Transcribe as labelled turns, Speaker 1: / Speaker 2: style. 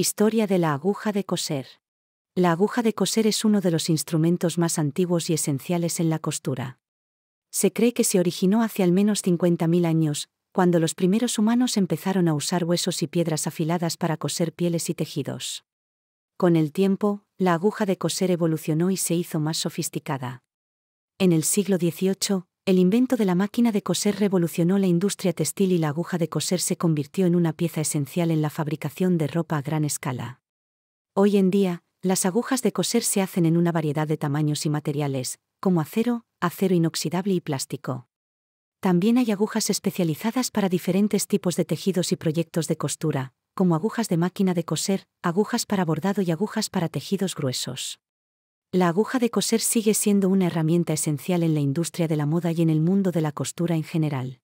Speaker 1: Historia de la aguja de coser. La aguja de coser es uno de los instrumentos más antiguos y esenciales en la costura. Se cree que se originó hace al menos 50.000 años, cuando los primeros humanos empezaron a usar huesos y piedras afiladas para coser pieles y tejidos. Con el tiempo, la aguja de coser evolucionó y se hizo más sofisticada. En el siglo XVIII, el invento de la máquina de coser revolucionó la industria textil y la aguja de coser se convirtió en una pieza esencial en la fabricación de ropa a gran escala. Hoy en día, las agujas de coser se hacen en una variedad de tamaños y materiales, como acero, acero inoxidable y plástico. También hay agujas especializadas para diferentes tipos de tejidos y proyectos de costura, como agujas de máquina de coser, agujas para bordado y agujas para tejidos gruesos. La aguja de coser sigue siendo una herramienta esencial en la industria de la moda y en el mundo de la costura en general.